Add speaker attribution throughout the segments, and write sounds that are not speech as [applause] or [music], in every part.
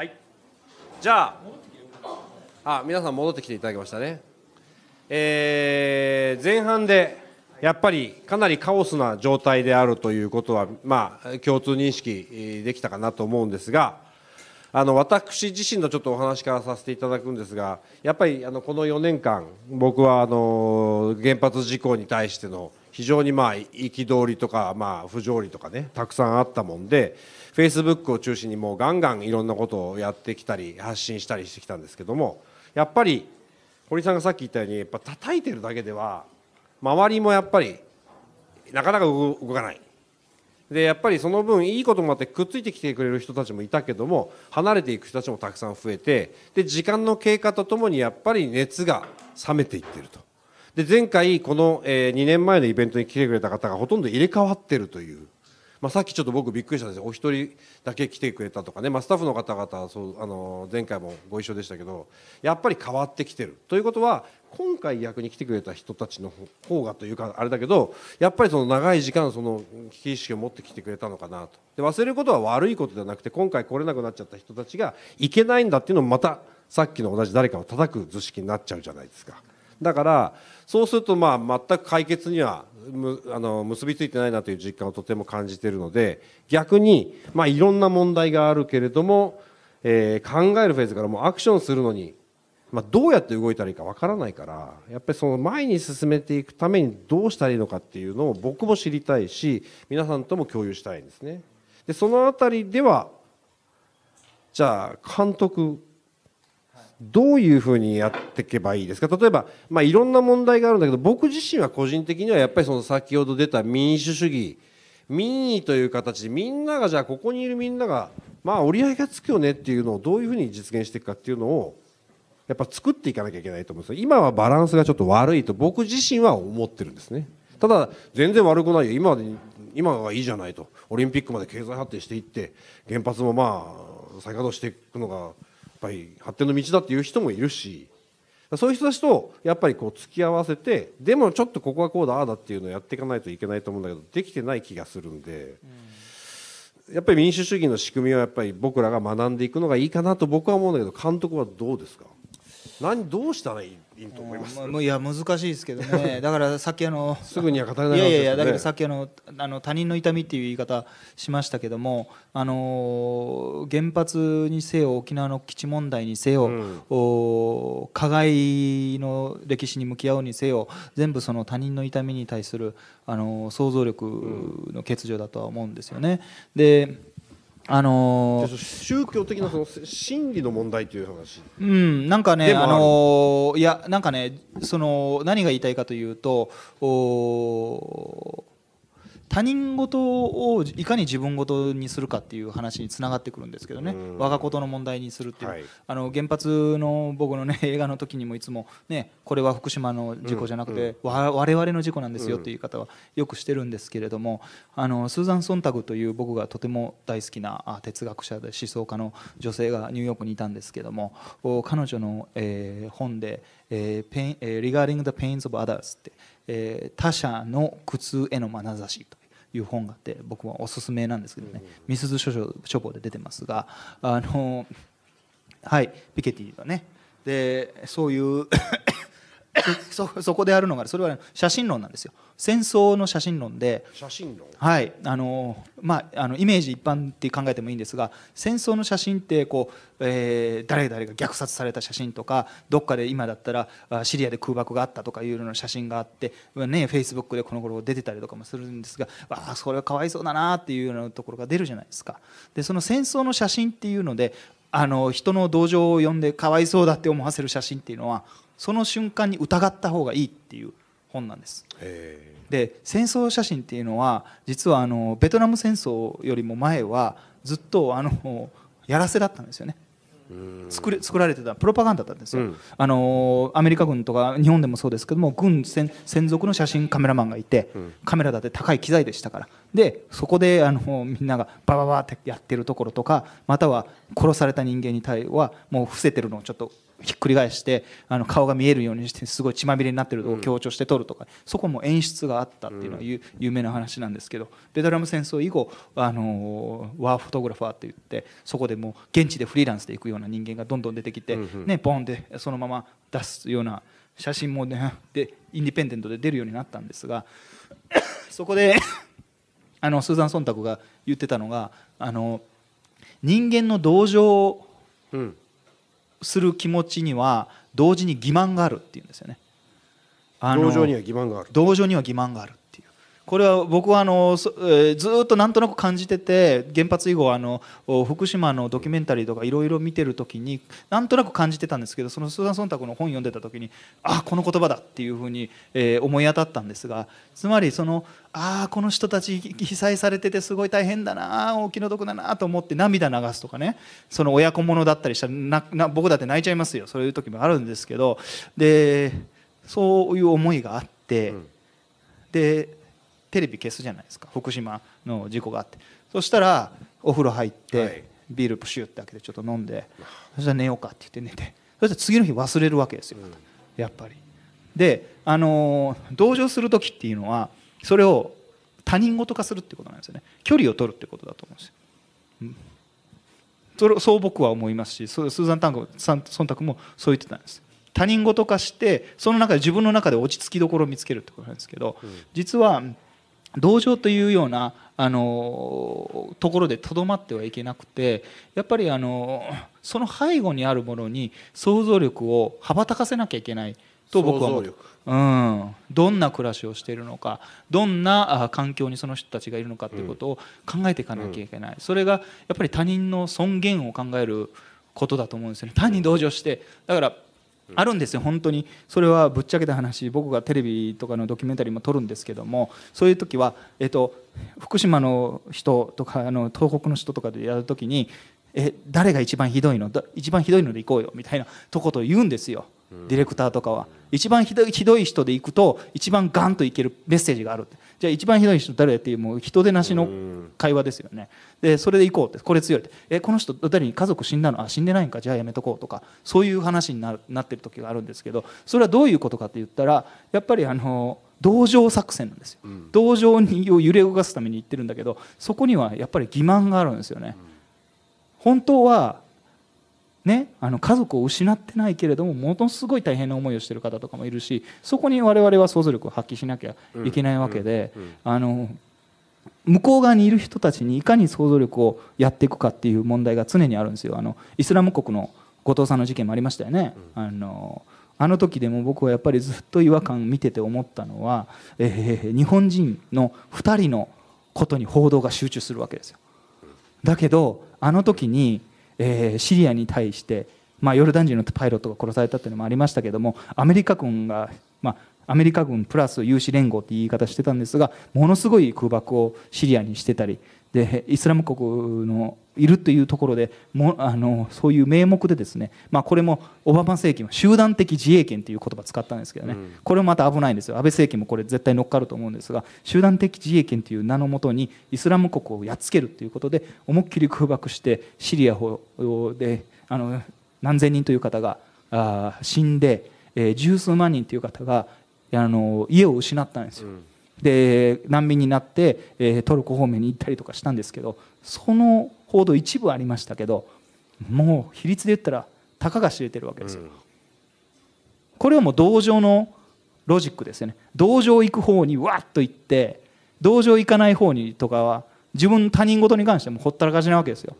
Speaker 1: はいじゃああ皆さん戻ってきていただきましたねえー、前半でやっぱりかなりカオスな状態であるということは、まあ、共通認識できたかなと思うんですがあの私自身のちょっとお話からさせていただくんですがやっぱりあのこの4年間僕はあの原発事故に対しての非常にまあ憤りとかまあ不条理とかねたくさんあったもんでフェイスブックを中心にもうガンガンいろんなことをやってきたり発信したりしてきたんですけどもやっぱり堀さんがさっき言ったようにやっぱ叩いてるだけでは周りもやっぱりなかなか動かないでやっぱりその分いいこともあってくっついてきてくれる人たちもいたけども離れていく人たちもたくさん増えてで時間の経過とともにやっぱり熱が冷めていってるとで前回この、えー、2年前のイベントに来てくれた方がほとんど入れ替わってるという、まあ、さっきちょっと僕びっくりしたんですお一人だけ来てくれたとかね、まあ、スタッフの方々そうあの前回もご一緒でしたけどやっぱり変わってきてるということは今回役に来てくれた人たちの方がというかあれだけどやっぱりその長い時間その危機意識を持ってきてくれたのかなとで忘れることは悪いことではなくて今回来れなくなっちゃった人たちがいけないんだっていうのもまたさっきの同じ誰かを叩く図式になっちゃうじゃないですか。だからそうするとまあ全く解決にはあの結びついてないなという実感をとても感じているので逆にまあいろんな問題があるけれども、えー、考えるフェーズからもうアクションするのに、まあ、どうやって動いたらいいかわからないからやっぱりその前に進めていくためにどうしたらいいのかっていうのを僕も知りたいし皆さんとも共有したいんですね。でそのあたりではじゃあ監督どういうふうにやっていけばいいですか例えば、まあ、いろんな問題があるんだけど僕自身は個人的にはやっぱりその先ほど出た民主主義民意という形でみんながじゃあここにいるみんながまあ折り合いがつくよねっていうのをどういうふうに実現していくかっていうのをやっぱ作っていかなきゃいけないと思うんですよ今はバランスがちょっと悪いと僕自身は思ってるんですねただ全然悪くないよ今今がいいじゃないとオリンピックまで経済発展していって原発もまあ再稼働していくのがぱり発展の道だっていう人もいるしそういう人たちとやっぱりこう付き合わせてでもちょっとここはこうだああだっていうのをやっていかないといけないと思うんだけどできてない気がするんで、うん、やっぱり民主主義の仕組みはやっぱり僕らが学んでいくのがいいかなと僕は思うんだけど監督はどうですか何どうしたらいいいいと思います。まあ、いや難しいですけどね。[laughs] だ
Speaker 2: からさっきあのすぐには語れない、ね、いやいやだけどさっきあのあの他人の痛みっていう言い方しましたけども、あの原発にせよ沖縄の基地問題にせよ、うん、お加害の歴史に向き合うにせよ、全部その他人の痛みに対するあの想像力の欠如だとは思うんですよね。で。あのー、宗教的なその心理の問題という話うんなんかねあのー、いやなんかねその何が言いたいかというとお他人事をいかに自分事にするかっていう話につながってくるんですけどね我が事の問題にするっていう、はい、あの原発の僕のね映画の時にもいつも、ね、これは福島の事故じゃなくて、うん、我々の事故なんですよという言い方はよくしてるんですけれどもあのスーザン・ソンタグという僕がとても大好きな哲学者で思想家の女性がニューヨークにいたんですけども彼女の、えー、本で「え Regarding the Pains of Others」って、えー、他者の苦痛への眼差しと。いう本があって僕はおすすめなんですけどねみすず書房で出てますがあのはいピケティのねでそういう [laughs] そそこであるのがそれは写真論なんですよ戦争の写真論で写真論はいあのまああのイメージ一般って考えてもいいんですが戦争の写真ってこう、えー、誰々が虐殺された写真とかどっかで今だったらシリアで空爆があったとかいうのな写真があってねフェイスブックでこの頃出てたりとかもするんですがわあそれはかわいそうだなっていうようなところが出るじゃないですかでその戦争の写真っていうのであの人の同情を呼んでかわいそうだって思わせる写真っていうのはその瞬間に疑った方がいいっていう本なんです。で戦争写真っていうのは実はあのベトナム戦争よりも前はずっとあのやらせだったんですよね。作れ作られてたプロパガンダだったんですよ、うん、あのアメリカ軍とか日本でもそうですけども軍専属の写真カメラマンがいて、うん、カメラだって高い機材でしたからでそこであのみんながバババってやってるところとかまたは殺された人間に対はもう伏せてるのをちょっとひっくり返してあの顔が見えるようにしてすごい血まみれになってるのを強調して撮るとか、そこも演出があったっていうのは有,、名な話なんですけどベトナム戦争以後あのワーフォトグラファーって言ってそこでもう現地でフリーランスで行くような人間がどんどん出てきて、ね、ボンってそのまま出すような写真もねでインディペンデントで出るようになったんですが [coughs] そこで [coughs] あのスーザン・ソンタクが言ってたのがあの人間の同情、うんする気持ちには同時に欺瞞があるっていうんですよね。あの同情には欺瞞がある。同情には欺瞞がある。これは僕はあのずっとなんとなく感じてて原発以後あの福島のドキュメンタリーとかいろいろ見てる時になんとなく感じてたんですけどそのスーダン・ソンタクの本読んでた時にあこの言葉だっていうふうに、え思い当たったんですが [laughs] つまりそのああこの人たち被災されててすごい大変だなお気の毒だなと思って涙流すとかねその親子ものだったりしたら僕だって泣いちゃいますよそういう時もあるんですけどでそういう思いがあって、うん、でテレビ消すじゃないですか福島の事故があってそしたらお風呂入って、ビールプシュって開けてちょっと飲んでそしたら寝ようかって言って寝てそしたら次の日忘れるわけですよ、やっぱり。で、あの同情する時っていうのはそれを他人事化するってことなんですよね距離を取るってことだと思うんですよ。うんそれそう僕は思いますしスーザン・タンクさん忖度もそう言ってたんです他人事化してその中で自分の中で落ち着きどころを見つけるってことなんですけど、うん、実は同情というようなあのところでとどまってはいけなくてやっぱりあのその背後にあるものに想像力を羽ばたかせなきゃいけない
Speaker 3: と僕は思う、
Speaker 2: うん、どんな暮らしをしているのかどんな環境にその人たちがいるのかということを考えていかなきゃいけない、うん、それがやっぱり他人の尊厳を考えることだと思うんですよね単に同情してだからあるんですよ本当にそれはぶっちゃけた話僕がテレビとかのドキュメンタリーも撮るんですけどもそういう時は、えっと、福島の人とかあの東北の人とかでやる時にえ誰が一番ひどいの一番ひどいので行こうよみたいなとこと言うんですよディレクターとかは一番ひどいひどい人でいくと一番ガンといけるメッセージがあるじゃあ一番ひどい人誰っていうもう人でなしの会話ですよねでそれで行こうってこれ強いってえこの人誰に家族死んだのあ死んでないんかじゃあやめとこうとかそういう話になるなってる時があるんですけどそれはどういうことかって言ったらやっぱりあの同情作戦なんですよ、同情を揺れ動かすために言ってるんだけどそこにはやっぱり欺瞞があるんですよね、本当はね、あの家族を失ってないけれどもものすごい大変な思いをしている方とかもいるしそこに我々は想像力を発揮しなきゃいけないわけで、向こう側にいる人たちにいかに想像力をやっていくかっていう問題が常にあるんですよあのイスラム国の後藤さんの事件もありましたよね。あのあの時でも僕はやっぱりずっと違和感見てて思ったのは、えー、日本人の2人のことに報道が集中するわけですよ。だけどあの時にえー、シリアに対して、まあ、ヨルダン人のパイロットが殺されたというのもありましたけどもアメリカ軍が、まあ、アメリカ軍プラス有志連合という言い方してたんですがものすごい空爆をシリアにしてたりでイスラム国のいるというところでもあのそういう名目でですね、まあ、これもオバマ政権は集団的自衛権という言葉使ったんですけどね、うん、これもまた危ないんですよ安倍政権もこれ絶対乗っかると思うんですが集団的自衛権という名のもとにイスラム国をやっつけるということで思いっきり空爆してシリアであの何千人という方があ死んで、えー、十数万人という方があの家を失ったんですよ。うんで難民になってえトルコ方面に行ったりとかしたんですけどその報道一部ありましたけどもう比率で言ったらたかが知れてるわけですよ。うん、これはもう同情のロジックですよね同情行く方にわっと行って同情行かない方にとかは自分他人事に関してもほったらかしなわけですよ。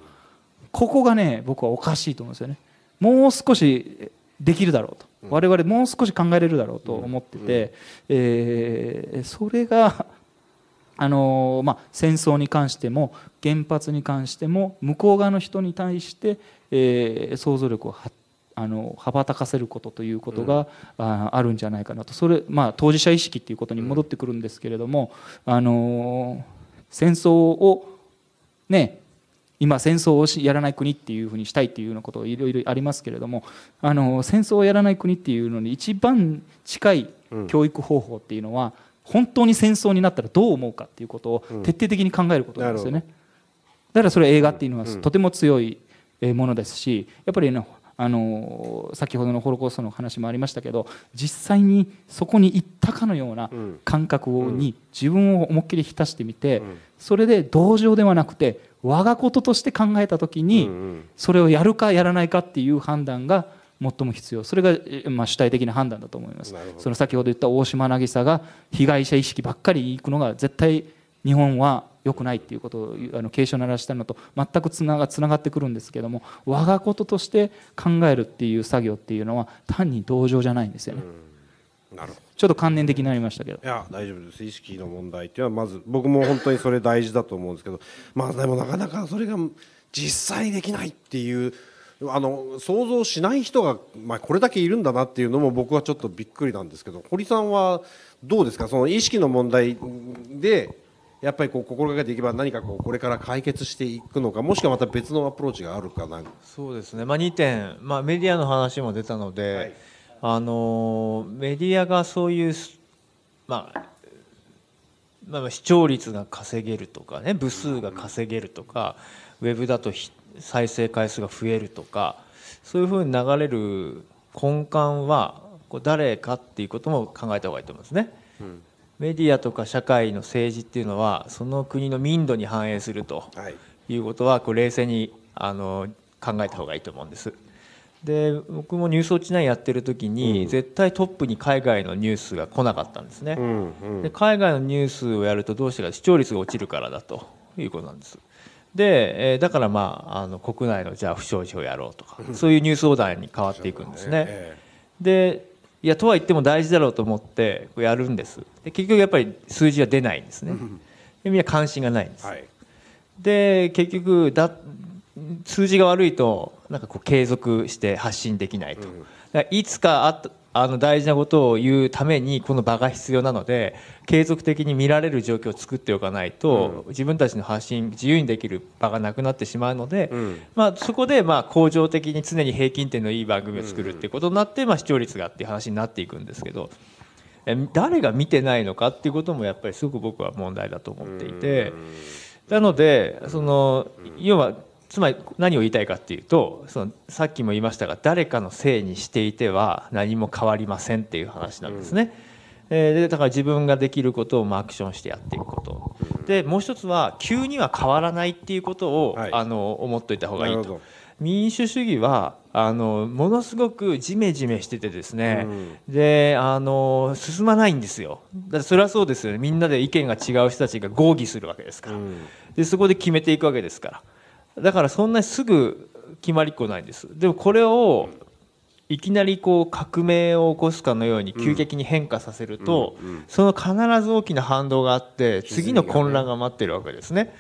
Speaker 2: ここがね僕はおかしいと思うんですよね。もう少しできるだろうと、我々もう少し考えれるだろうと思ってて、えそれがあのまあ、戦争に関しても原発に関しても向こう側の人に対して、え想像力をあの羽ばたかせることということが、あるんじゃないかなとそれ、まあ、当事者意識っていうことに戻ってくるんですけれども、あの戦争をね今戦争をやらない国っていうふうにしたいっていうようなこといろいろありますけれどもあの戦争をやらない国っていうのに一番近い教育方法っていうのは、本当に戦争になったらどう思うかっていうことを徹底的に考えることなんですよね。だからそれ映画っていうのはとても強いものですしやっぱり、ね、あの先ほどのホロコーストの話もありましたけど実際にそこに行ったかのような感覚に自分を思いっきり浸してみてそれで同情ではなくて我がこととして考えた時にそれをやるかやらないかっていう判断が最も必要それがま主体的な判断だと思いますその先ほど言った大島渚が被害者意識ばっかり行くのが絶対日本は良くないっていうことをあの警鐘鳴らしたのと全くつながつがってくるんですけども我がこととして考えるっていう作業っていうのは単に同情じゃないんですよね。なるほどちょっと観念的になりましたけどい
Speaker 1: や大丈夫です意識の問題っていうのはまず僕も本当にそれ大事だと思うんですけどまあでもなかなかそれが実際できないっていうあの想像しない人が、まあ、これだけいるんだなっていうのも僕はちょっとびっくりなんですけど堀さんはどうですかその意識の問題でやっぱりこう心がけていけば何かこうこれから解決していくのかもしくはまた別のアプローチがあるかな
Speaker 4: そうですね、まあ、2点、まあ、メディアの話も出たので、はい、あのメディアがそういう、まあ、まあ、視聴率が稼げるとかね部数が稼げるとか、うん、ウェブだと再生回数が増えるとかそういうふうに流れる根幹はこう誰かっていうことも考えた方がいいと思いますね。うんメディアとか社会の政治っていうのはその国の民度に反映するということはこう冷静にあの考えた方がいいと思うんです。で僕もニュースウォッチ9やってる時に、うん、絶対トップに海外のニュースが来なかったんですね、うんうん、で海外のニュースをやるとどうしてか視聴率が落ちるからだということなんですで、えー、だからまああの国内のじゃあ不祥事をやろうとか、そういうニュースオーダーに変わっていくんですね、でいやとは言っても大事だろうと思ってこうやるんですで結局やっぱり数字は出ないんですねでみんな関心がないんです、はい、で結局だ数字が悪いとなんかこう継続して発信できないと、うん、いつかああの大事なことを言うためにこの場が必要なので継続的に見られる状況を作っておかないと、自分たちの発信自由にできる場がなくなってしまうので、まあ、そこでまあ恒常的に常に平均点のいい番組を作るっていうことになって、まあ、視聴率がっていう話になっていくんですけど。誰が見てないのかっていうこともやっぱりすごく僕は問題だと思っていてなのでその要はつまり何を言いたいかっていうとそのさっきも言いましたが誰かのせいにしていては何も変わりませんっていう話なんですね。うん、えー、でだから自分ができることをアクションしてやっていくこと、でもう一つは急には変わらないっていうことを、はい、あの思っておいた方がいいと。民主主義はあのものすごくジメジメしててですね、うん、であの進まないんですよだそれはそうですよねみんなで意見が違う人たちが合議するわけですから、うん、でそこで決めていくわけですから。だからそんなにすぐ決まりっこないんですでもこれをいきなりこう革命を起こすかのように急激に変化させると、その必ず大きな反動があって次の混乱が待ってるわけですね。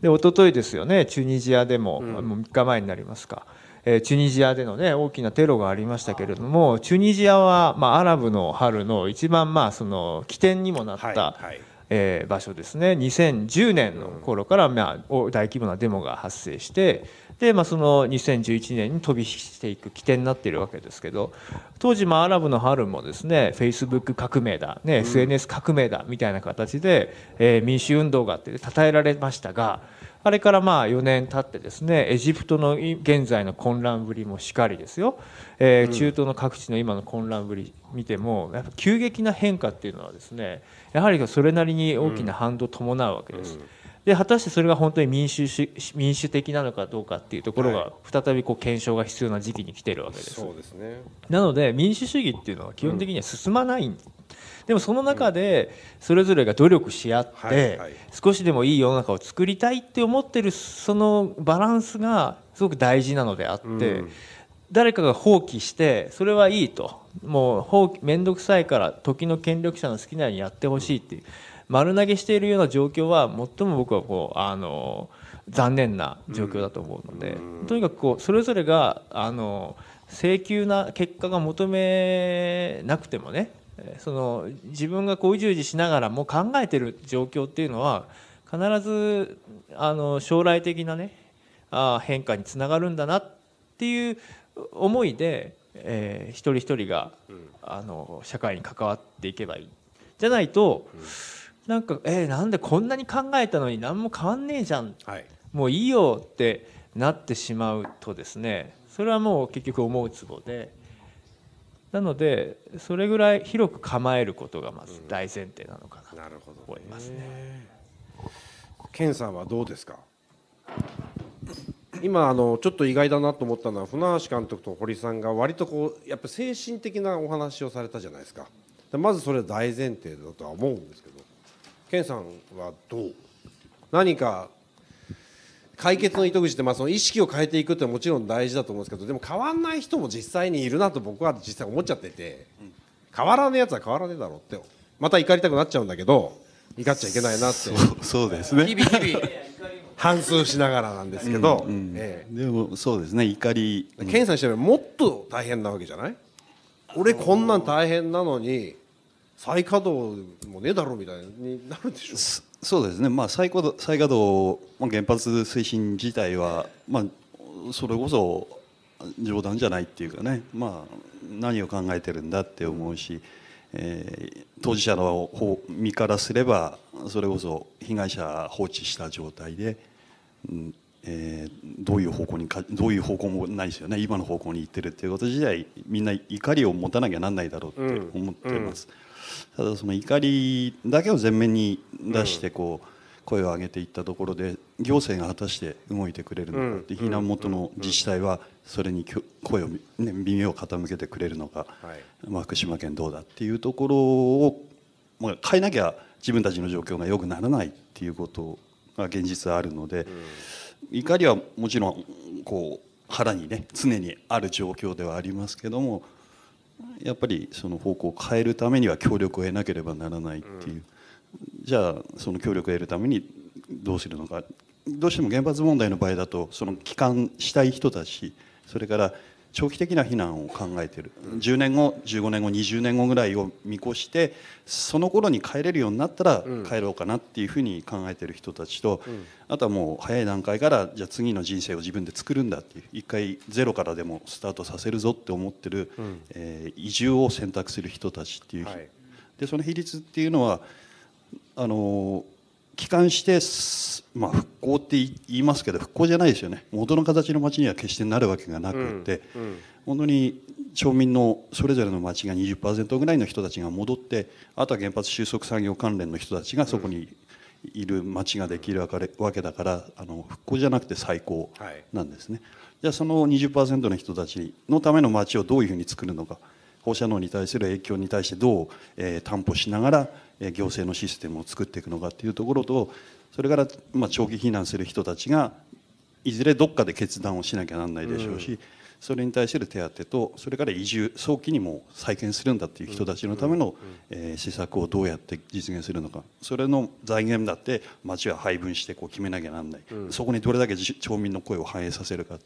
Speaker 4: で一昨日ですよねチュニジアでも,、もう3日前になりますか、えー、チュニジアでの、ね、大きなテロがありましたけれどもチュニジアは、まあ、アラブの春の一番、まあ、その起点にもなった。はいはいえー、場所ですね2010年の頃から、まあ、大規模なデモが発生してで、まあ、その2011年に飛び火していく起点になっているわけですけど当時、まあ、アラブの春もですねフェイスブック革命だ、ね、SNS 革命だみたいな形で、えー、民主運動があって称えられましたが。あれからまあ4年経ってですねエジプトの現在の混乱ぶりもしかりですよ、えー、中東の各地の今の混乱ぶり見てもやっぱ急激な変化っていうのはですねやはりそれなりに大きな反動を伴うわけです。うんうんで果たしてそれが本当に民主民主的なのかどうかっていうところが再びこう検証が必要な時期に来てるわけです。そうですね、なので民主主義っていうのは基本的には進まない、うん、でもその中でそれぞれが努力し合って、少しでもいい世の中を作りたいって思ってるそのバランスがすごく大事なのであって、うん、誰かが放棄してそれはいいともう面倒くさいから時の権力者の好きなようにやってほしいっていう。うん丸投げしているような状況は最も僕はこうあの残念な状況だと思うので、うん、とにかくこうそれぞれがあの請求な結果が求めなくてもねその自分がこうう事しながらも考えてる状況っていうのは必ずあの将来的なねあ変化につながるんだなっていう思いで、えー、一人一人が、あの社会に関わっていけばいいじゃないと、うんなんかえー、なんでこんなに考えたのに何も変わんねえじゃん、はい、もういいよってなってしまうとですねそれはもう結局思うツボでなのでそれぐらい広く構えることがまず大前提なのかなと思いますね。
Speaker 1: うん、ねさんはどうですか今あのちょっと意外だなと思ったのは船橋監督と堀さんが割とこうやっぱ精神的なお話をされたじゃないですかまずそれは大前提だとは思うんですけど健さんはどう何か解決の糸口って、まあ、その意識を変えていくってもちろん大事だと思うんですけどでも変わんない人も実際にいるなと僕は実際思っちゃってて、変わらねえやつは変わらねえだろうってまた怒りたくなっちゃうんだけど怒っちゃいけないなってそうですね日々日々反芻しながらなんですけど、う
Speaker 3: んうんええ、でもそうですね
Speaker 1: 怒り、うん、検査してももっと大変なわけじゃない俺こんなん大変なのに再稼働もねえだろうみたいになるんでしょう
Speaker 3: そうですね、まあ、再稼働再稼働、まあ、原発推進自体は、まあ、それこそ冗談じゃないっていうかね、まあ、何を考えてるんだって思うし、えー、当事者の方身からすればそれこそ被害者放置した状態で。うんえー、どういう方向にかどういう方向もないですよね今の方向に行ってるっていうこと自体みんな怒りを持たなきゃなんないだろうって思ってます。うんうんただその怒りだけを前面に出してこう、声を上げていったところで行政が果たして動いてくれるのか避難元の自治体はそれに声を、ね、耳を傾けてくれるのか、ま福島県どうだっていうところを、まあ、変えなきゃ自分たちの状況が良くならないっていうことが現実あるので、怒りはもちろんこう腹にね常にある状況ではありますけどもやっぱりその方向を変えるためには協力を得なければならないっていう、じゃあその協力を得るためにどうするのかどうしても原発問題の場合だとその帰還したい人たちそれから長期的な避難を考えている10年後15年後20年後ぐらいを見越してその頃に帰れるようになったら帰ろうかなっていうふうに考えている人たちと、うん、あとはもう早い段階からじゃあ次の人生を自分で作るんだっていう一回ゼロからでもスタートさせるぞって思ってる、うん、えー、移住を選択する人たちっていう、はい、でその比率っていうのはあのー帰還して、まあ、復興って言いますけど復興じゃないですよね元の形の町には決してなるわけがなくて、うんうん、本当に町民のそれぞれの町が20%ぐらいの人たちが戻ってあとは原発収束産業関連の人たちがそこにいる町ができるわけだからあの復興じゃなくて再興なんですね、はい、じゃあその20%の人たちのための町をどういうふうに作るのか放射能に対する影響に対してどう、えー、担保しながら行政のシステムを作っていくのかっていうところとそれからまあ長期避難する人たちがいずれどっかで決断をしなきゃなんないでしょうし、それに対する手当とそれから移住早期にも再建するんだっていう人たちのための、え施策をどうやって実現するのかそれの財源だって町は配分してこう決めなきゃなんない、そこにどれだけ町民の声を反映させるか、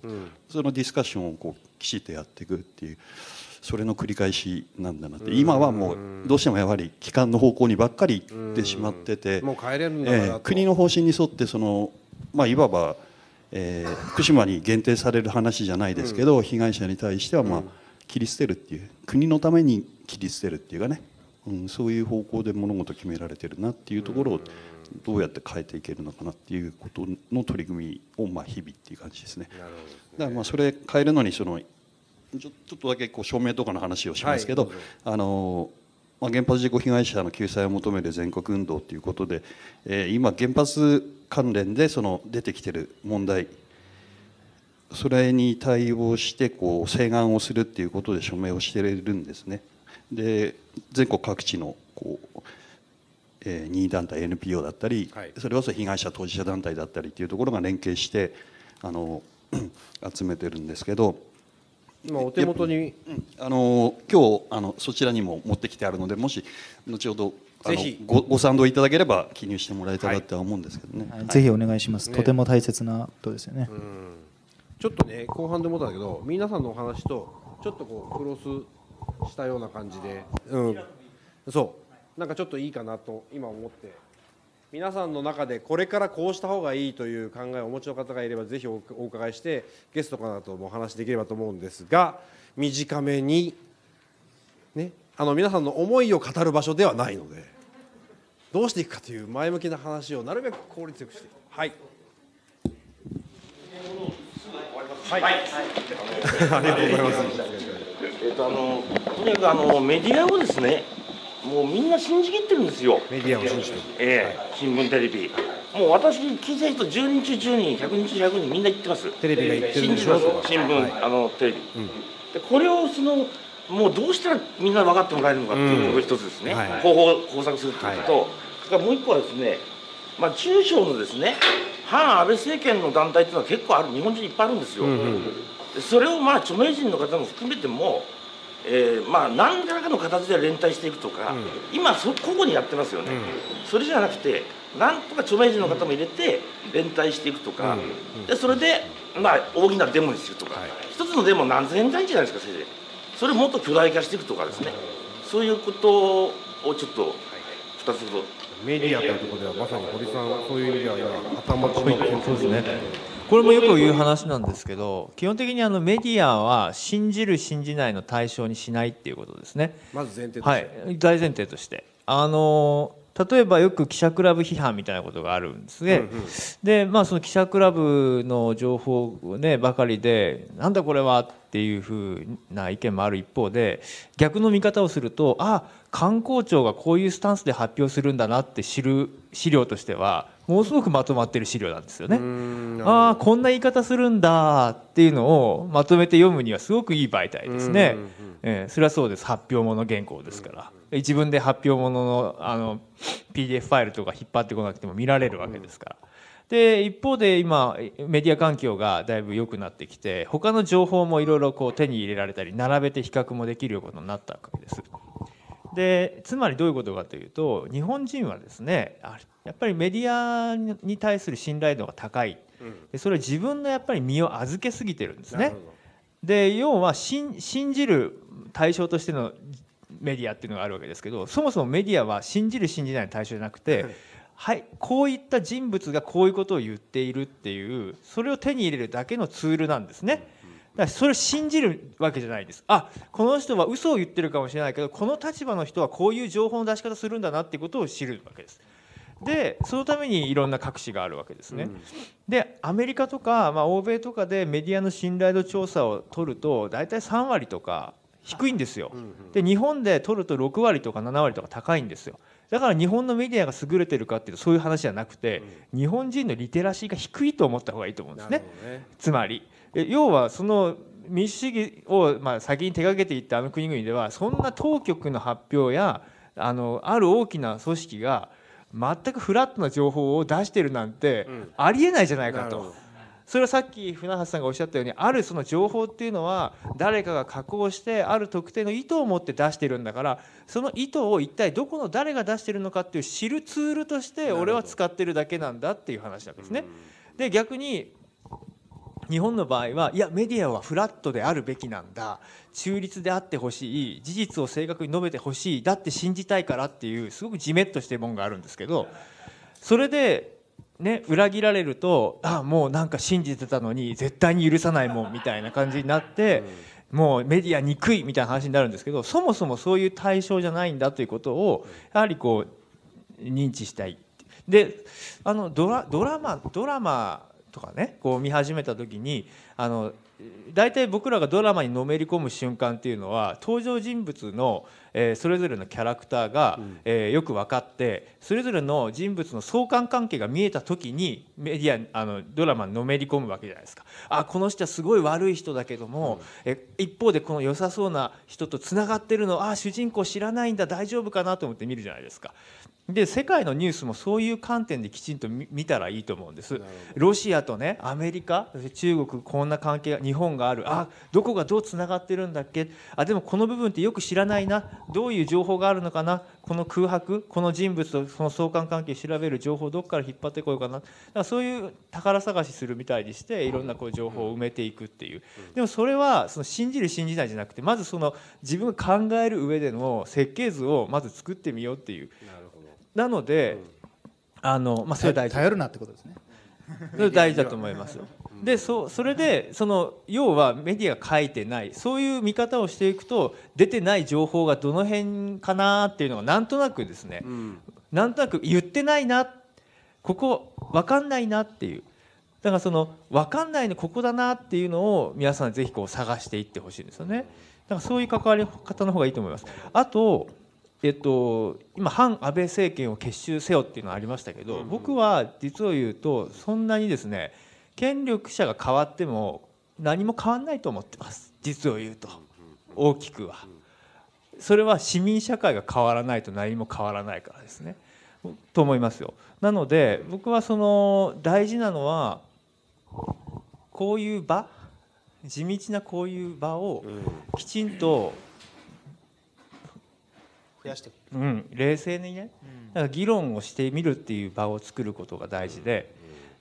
Speaker 3: そのディスカッションをこうきちっとやっていくっていう。それの繰り返しなんだなって今はもうどうしてもやはり帰還の方向にばっかり行ってしまっててもう帰れるんだえ国の方針に沿ってその、まあ、いわば、えー、福島に限定される話じゃないですけど、被害者に対しては、まあ切り捨てるっていう国のために切り捨てるっていうかね、うん、そういう方向で物事決められてるなっていうところをどうやって変えていけるのかなっていうことの取り組みをまあ日々っていう感じですね。ねだからまあそれ変えるのにそのちょっとだけこう証明とかの話をしますけど、はい、あのまあ、原発事故被害者の救済を求める全国運動ということで、えー、今原発関連でその出てきてる問題それに対応してこう請願をするっていうことで署名をしているんですね。で全国各地のこう、えー、任意団体 NPO だったり、はい、それこそ被害者当事者団体だったりというところが連携してあの [clears throat] 集めてるんですけど
Speaker 1: 今お手元に、うん、
Speaker 3: あの今日あのそちらにも持ってきてあるのでもし後ほどぜひごご賛同いただければ記入してもらえたらとは思うんですけ
Speaker 2: どね、はい、ぜひお願いします、ね、とても大切なことですよね
Speaker 1: ちょっとね後半で思ったんだけど皆さんのお話とちょっとこうクロスしたような感じで、うん、そうなんかちょっといいかなと今思って。皆さんの中でこれからこうした方がいいという考えをお持ちの方がいればぜひお伺いしてゲストかなともお話しできればと思うんですが短めに、ね、あの皆さんの思いを語る場所ではないのでどうしていくかという前向きな話をなるべく効率よくしていはいはい、はい、[laughs] ありがとうございます。えっとあのとにかくあのメディアをですね
Speaker 4: もうみんな信じきってるんですよメディアを信じてる、ええ、はい、新聞テレビもう私聞いた人10人中10人100人中100人みんな言ってますテレビが言ってるんでしょ新聞、はい、あのテレビ、うん、でこれをそのもうどうしたらみんな分かってもらえるのかっていうのと一つですね、うんはい方法工作するっていうとはい、からもう一個はですね、まあ、中小のですね反安倍政権の団体っていうのは結構ある日本人いっぱいあるんですよ、うんうん、それをまあ著名人の方も含めてもえー、まあ何らかの形で連帯していくとか、うん、今そ個々にやってますよね、うん、それじゃなくてなんとか著名人の方も入れて連帯していくとか、うん、でそれで、まあ、大きなデモにするとか、はい、一つのデモ何千円じゃないですか先生それもっと巨大化していくとかですねそういうこ
Speaker 1: とをちょっと二つほど、メディアというところではまさに堀さんそういう意味で
Speaker 4: は今頭打ちのそうですねこれもよく言う話なんですけど基本的にあのメディアは信じる信じないの対象にしないっていうことですね。まず前提はい、大前提としてあの例えばよく記者クラブ批判みたいなことがあるんですね、うんうん、でまあ、その記者クラブの情報、ね、ばかりでなんだこれはっていうふうな意見もある一方で逆の見方をするとあ観光庁がこういうスタンスで発表するんだなって知る資料としてはものすごくまとまってる資料なんですよね。ああこんな言い方するんだっていうのをまとめて読むにはすごくいい媒体ですね。えー、それはそうです発表物原稿ですから。自分で発表物のあの PDF ファイルとか引っ張ってこなくても見られるわけですから。で一方で今メディア環境がだいぶ良くなってきて他の情報もいろいろ手に入れられたり並べて比較もできるようになったわけです。でつまりどういうことかというと日本人はですねやっぱりメディアに対する信頼度が高い、でそれは自分のやっぱり身を預けすぎてるんですね。で要は信じる対象としてのメディアっていうのがあるわけですけどそもそもメディアは信じる信じないの対象じゃなくて、はい、こういった人物がこういうことを言っているっていうそれを手に入れるだけのツールなんですね。だそれを信じるわけじゃないですあこの人は嘘を言ってるかもしれないけどこの立場の人はこういう情報の出し方するんだなっていうことを知るわけですでそのためにいろんな隠しがあるわけですね、うん、でアメリカとか、まあ、欧米とかでメディアの信頼度調査を取ると大体3割とか低いんですよ、うんうん、で日本で取ると6割とか7割とか高いんですよだから日本のメディアが優れてるかっていうとそういう話じゃなくて、うん、日本人のリテラシーが低いと思った方がいいと思うんですね。ねつまり要はその民主主義をま先に手掛けていったあの国々ではそんな当局の発表やあのある大きな組織が全くフラットな情報を出してるなんてありえないじゃないかと。それはさっき船橋さんがおっしゃったようにあるその情報っていうのは誰かが加工してある特定の意図を持って出してるんだからその意図を一体どこの誰が出してるのかっていう知るツールとして俺は使ってるだけなんだっていう話なんですね。で逆に日本の場合はいやメディアはフラットであるべきなんだ中立であってほしい事実を正確に述べてほしいだって信じたいからっていうすごくじめっとしてるもんがあるんですけどそれで、ね、裏切られるとあもうなんか信じてたのに絶対に許さないもんみたいな感じになって。もうメディア憎いみたいな話になるんですけどそもそもそういう対象じゃないんだということをやはりこう認知したいであのドラドラマドラマとかねこう見始めた時にあの大体僕らがドラマにのめり込む瞬間っていうのは登場人物の、えー、それぞれのキャラクターが、うん、えー、よく分かってそれぞれの人物の相関関係が見えた時にメディアあのドラマにのめり込むわけじゃないですか。あこの人はすごい悪い人だけども、うん、え一方でこの良さそうな人とつながってるのあ主人公知らないんだ大丈夫かなと思って見るじゃないですか。で世界のニュースもそういう観点できちんと見たらいいと思うんですロシアとねアメリカ中国こんな関係が日本があるあどこがどうつながってるんだっけあでもこの部分ってよく知らないなどういう情報があるのかなこの空白この人物とその相関関係調べる情報どこから引っ張ってこようかなだからそういう宝探しするみたいにしていろんなこう情報を埋めていくっていうでもそれはその信じる信じないじゃなくてまずその自分が考える上での設計図をまず作ってみようっていうなので、あのまあ、それ大事頼るなってこと
Speaker 2: ですね。それ大事だと
Speaker 4: 思います。でそそれでその要はメディアが書いてないそういう見方をしていくと出てない情報がどの辺かなっていうのがなんとなくですね、うん、なんとなく言ってないなここ分かんないなっていうだからその分かんないのここだなっていうのを皆さんぜひこう探していってほしいんですよねだからそういう関わり方の方がいいと思いますあとえっと、今反安倍政権を結集せよっていうのはありましたけど、僕は実を言うとそんなにですね権力者が変わっても何も変わんないと思ってます実を言うと大きくは。それは市民社会が変わらないと何も変わらないからですね。と思いますよ。なので僕はその大事なのはこういう場地道なこういう場をきちんと増やしてうん、冷静にね、だから議論をしてみるっていう場を作ることが大事で。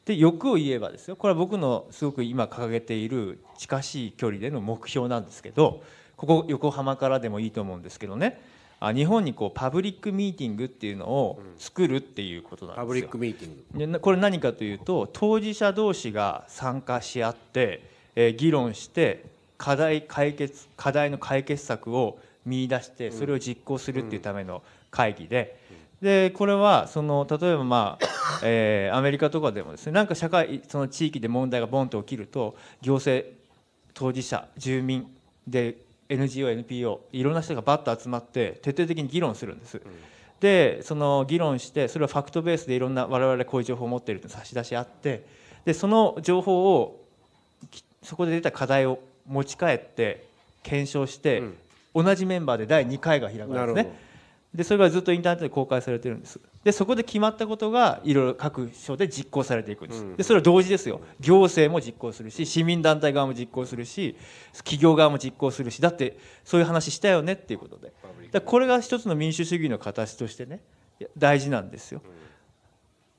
Speaker 4: で欲を言えばですよこれは僕のすごく今掲げている近しい距離での目標なんですけどここ横浜からでもいいと思うんですけどねあ日本にこうパブリックミーティングっていうのを作るっていうことなんですよ。パブリックミーティングでこれ何かというと当事者同士が参加し合って、えー、議論して課題解決課題の解決策を見出してそれを実行するっていうための会議で。でこれはその例えば、まあえー、アメリカとかでもですねなんか社会その地域で問題がボンと起きると行政当事者住民で NGO、NPO いろんな人がバッと集まって徹底的に議論するんです。でその議論してそれはファクトベースでいろんな我々こういう情報を持っていると差し出しあってでその情報をそこで出た課題を持ち帰って検証して同じメンバーで第2回が開かれるすねでそれがずっとインターネットで公開されてるんですでそこで決まったことがいろいろ各所で実行されていくんです、でそれは同時ですよ行政も実行するし市民団体側も実行するし企業側も実行するしだってそういう話したよねっていうことでだこれが一つの民主主義の形としてね大事なんですよ、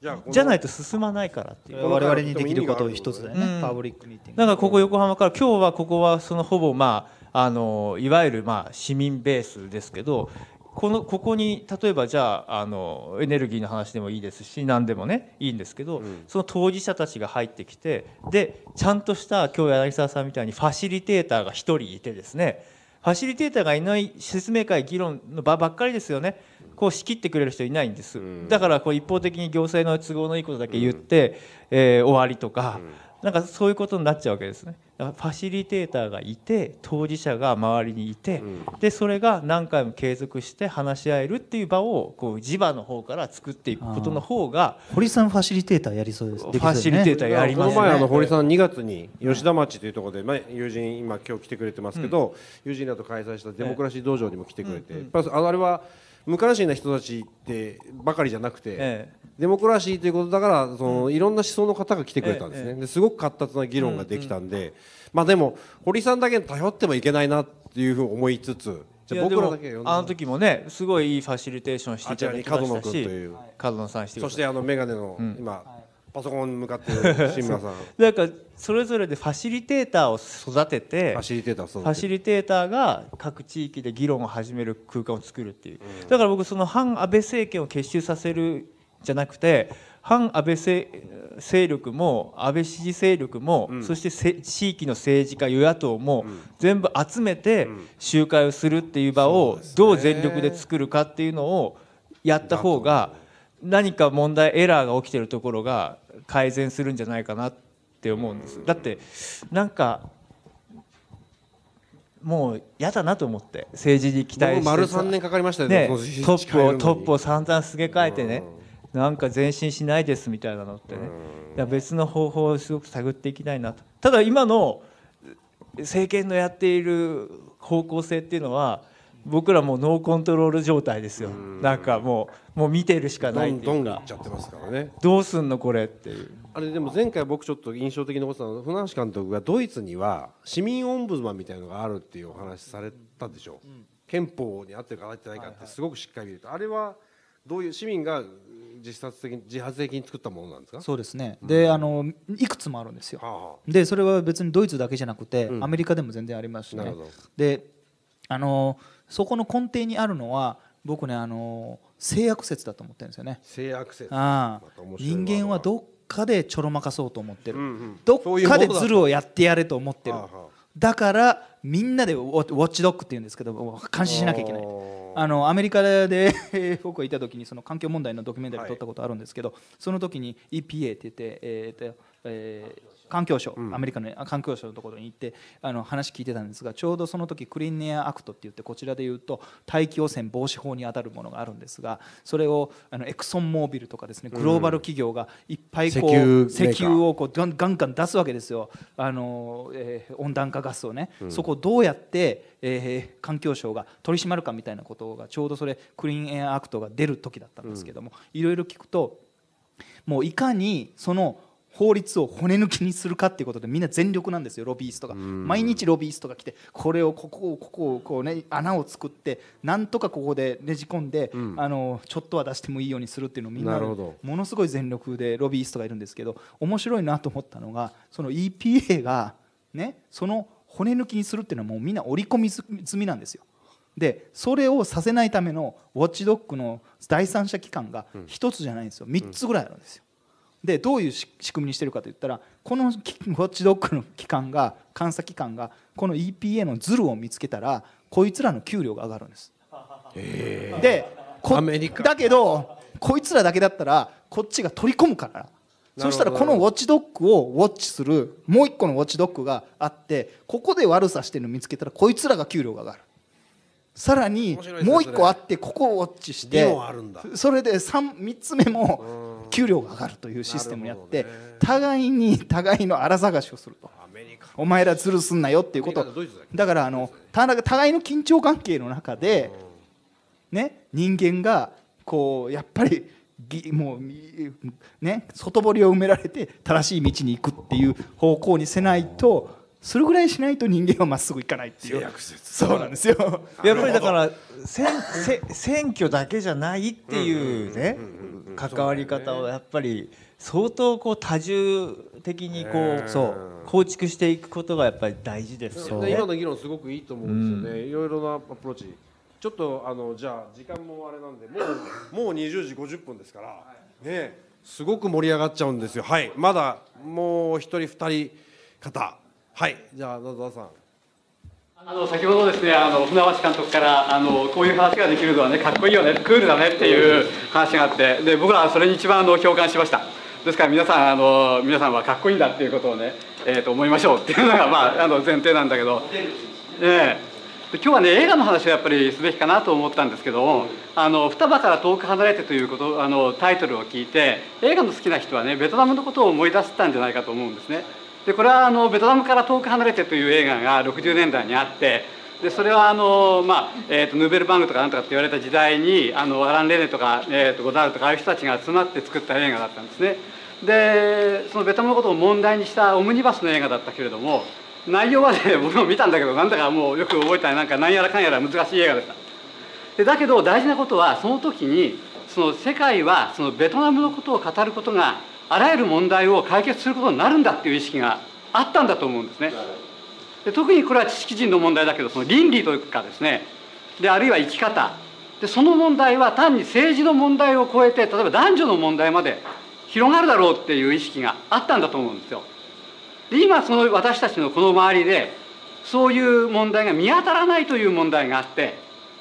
Speaker 2: じゃじゃないと
Speaker 4: 進まないからっていう我々にできること一つだよね、うん、パブリックミーティングだからここ横浜から今日はここはそのほぼまああのいわゆるまあ市民ベースですけどこのここに例えばじゃああのエネルギーの話でもいいですし何でもねいいんですけど、うん、その当事者たちが入ってきてでちゃんとした今日柳沢さんみたいにファシリテーターが1人いてですねファシリテーターがいない説明会議論の場ばっかりですよねこう仕切ってくれる人いないんです、うん、だからこう一方的に行政の都合のいいことだけ言って、うん、えー、終わりとか。うんなんかそういうことになっちゃうわけですね。だからファシリテーターがいて当事者が周りにいて、うん、でそれが何回も継続して話し合えるっていう場をこう磁場の方から作っていくことの方が
Speaker 2: 堀さんファシリテーターやりそうです、ね、ファシリテーターやりす、ね、この前あの堀さん
Speaker 1: 2月に吉田町というところで、まあ、友人今今日来てくれてますけど、うん、友人らと開催したデモクラシー道場にも来てくれて、うんうん、あれは無関心な人たちってばかりじゃなくて、ええ、デモクラシーということだからその、いろんな思想の方が来てくれたんですね、ですごく活発な議論ができたんで、まあでも堀さんだけに頼ってもいけないなっていうふうに思いつつじゃ僕らだけあの時
Speaker 4: もねすごいいいファシリテーションしていただきましたし角野さんしてそしてあの眼鏡の、今パソコンに向かって志村さん [laughs] なんかそれぞれでファシリテーターを育ててファシリテーターファシリテーターが各地域で議論を始める空間を作るっていう、うん、だから僕その反安倍政権を結集させるじゃなくて反安倍勢力も安倍支持勢力も、うん、そして地域の政治家与野党も、うん、全部集めて集会をするっていう場をどう全力で作るかっていうのをやった方が、うん何か問題エラーが起きてるところが改善するんじゃないかなって思うんですだってなんかもう嫌だなと思って政治に期待して丸3年かかりましたねトップをトップを散々すげ替えてねなんか前進しないですみたいなのってね別の方法をすごく探っていきたいなとただ今の政権のやっている方向性っていうのは僕らもうノーコントロール状態ですよなんかもうもう見てるしかないどんがちゃってますからねどうすんのこれってい
Speaker 1: うあれでも前回僕ちょっと印象的に残ったの船橋監督がドイツには市民オンブズマンみたいのがあるっていうお話されたでしょ、うん、憲法に合ってるか合ってないかってすごくしっかり見ると、はいはい、あれはどういう市民が自発的に自発的に作ったものなんですかそうですね、
Speaker 2: うん、であのいくつもあるんですよ、はあ、でそれは別にドイツだけじゃなくて、うん、アメリカでも全然ありますしねであのそこの根底にあるのは僕ねあの性悪説だと思ってるんですよね性悪説ああ、人間はどっかでちょろまかそうと思ってる、
Speaker 1: どっかでズル
Speaker 2: をやってやれと思ってるだからみんなでウォッチドッグっていうんですけど監視しなきゃいけないあのアメリカで僕がいた時にその環境問題のドキュメンタリー撮ったことあるんですけど、その時に EPA って言って、えとえー、環境省、アメリカの環境省のところに行ってあの話聞いてたんですがちょうどその時クリーンエアアクトって言ってこちらでいうと大気汚染防止法にあたるものがあるんですがそれをあのエクソンモービルとかですねグローバル企業がいっぱいこう、うん、石油をこうガンガンガン出すわけですよあの、えー、温暖化ガスをね、うん、そこをどうやって、えー、環境省が取り締まるかみたいなことがちょうどそれクリーンエアアクトが出る時だったんですけどもいろいろ聞くともういかにその法律を骨抜きにするかっていうことでみんな全力なんですよロビーストが毎日ロビーストが来てこれをここをここをこうね穴を作ってなんとかここでねじ込んで、うん、あのちょっとは出してもいいようにするっていうのをみんなものすごい全力でロビーストがいるんですけど面白いなと思ったのがその EPA がねその骨抜きにするっていうのはもうみんな織り込み済みなんですよ。でそれをさせないためのウォッチドッグの第三者機関が1つじゃないんですよ3つぐらいあるんですよ。でどういう仕組みにしてるかといったらこのウォッチドッグの機関が監査機関がこの EPA のズルを見つけたらこいつらの給料が上がるんです。えでこだけどこいつらだけだったらこっちが取り込むからそしたらこのウォッチドッグをウォッチするもう一個のウォッチドッグがあってここで悪さしてるの見つけたらこいつらが給料が上がる。さらにもう一個あってここをウォッチしてそれで 3, 3つ目も給料が上がるというシステムをやって、互いに [laughs] 互いの荒探しをすると。お前らズルすんなよっていうことだからあの互いの緊張関係の中で、ね、人間がこうやっぱりもう、ね、外堀を埋められて正しい道に行くっていう方向にせないとそれぐらいしないと人間はまっすぐいかないっていうそうなんですよやっぱりだからせん、せ、選挙だ
Speaker 4: けじゃないっていうね関わり方をやっぱり相当こう多重的にこうそう構築していくことがやっぱり大事ですよね今の
Speaker 1: 議論すごくいいと思うんですよね、いろいろなアプローチちょっとあのじゃ時間もあれなんでもうもう二十時五十分ですからねすごく盛り上がっちゃうんですよはいまだもう一人二人方はい、じゃあ、野沢さん。
Speaker 5: あの先ほどですね、あの船橋監督からあのこういう話ができるのはね、かっこいいよね、クールだねっていう話があって、で僕らはそれに一番あの共感しました。ですから皆さんあの皆さんはかっこいいんだっていうことをね、えー、と思いましょうっていうのがまああの前提なんだけど、えで今日はね映画の話をやっぱりすべきかなと思ったんですけどあの双葉から遠く離れてということあのタイトルを聞いて映画の好きな人はねベトナムのことを思い出したんじゃないかと思うんですね。でこれはあの「ベトナムから遠く離れて」という映画が60年代にあってでそれはあの、まあえーと、ヌーベルバングとかなんとかって言われた時代にあのアラン・レネとか、えーと、ゴダールとかああいう人たちが集まって作った映画だったんですねでそのベトナムのことを問題にしたオムニバスの映画だったけれども内容はね僕も見たんだけどなんだかもうよく覚えたなんか何やらかんやら難しい映画でしたでだけど大事なことはその時にその世界はそのベトナムのことを語ることがあらゆる問題を解決することになるんだっていう意識があったんだと思うんですね。で特にこれは知識人の問題だけどその倫理というかですねであるいは生き方でその問題は単に政治の問題を超えて例えば男女の問題まで広がるだろうっていう意識があったんだと思うんですよ。で今その私たちのこの周りでそういう問題が見当たらないという問題があって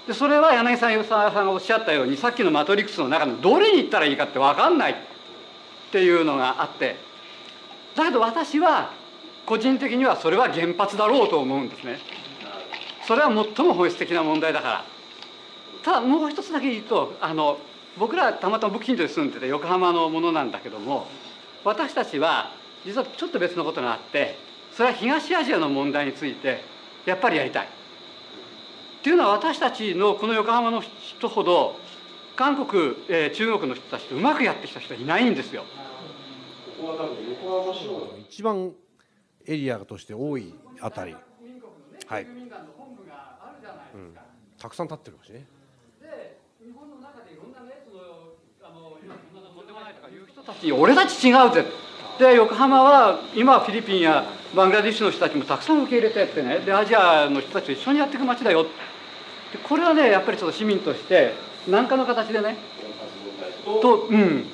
Speaker 5: でそれは柳さん吉沢さんがおっしゃったようにさっきの「マトリックス」の中のどれに行ったらいいかって分かんない。っていうのがあってだけど私は個人的にはそれは原発だろうと思うんですねそれは最も本質的な問題だからただもう一つだけ言うとあの僕らたまたま僕近所に住んでて横浜のものなんだけども私たちは実はちょっと別のことがあってそれは東アジアの問題についてやっぱりやりたい。っていうのは私たちのこの横浜の人ほど韓国、えー、中国の人たちとうまくやってきた人はいないんですよ。一番エリアとして多いあたり。はい。うん、
Speaker 1: たくさん立ってるしね。で、日本の中でいろんなね、
Speaker 2: そのあの今こんなのとんでもないとかいう人たち、俺た
Speaker 5: ち違うぜ。で横浜は今フィリピンやバングラディッシュの人たちもたくさん受け入れてやってねでアジアの人たちと一緒にやっていく街だよで、これはねやっぱりちょっと市民として何かの形でねとうん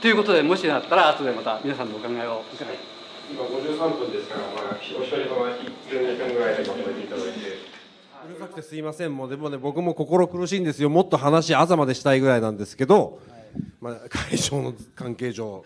Speaker 5: ということでもしだったら後でまた皆さんのお考えを伺い今53分ですから、まあ、お一人様12分ぐらいでう
Speaker 1: るさくてすいませんもうでもね僕も心苦しいんですよもっと話朝までしたいぐらいなんですけど、はい、
Speaker 2: まあ、会場の関係上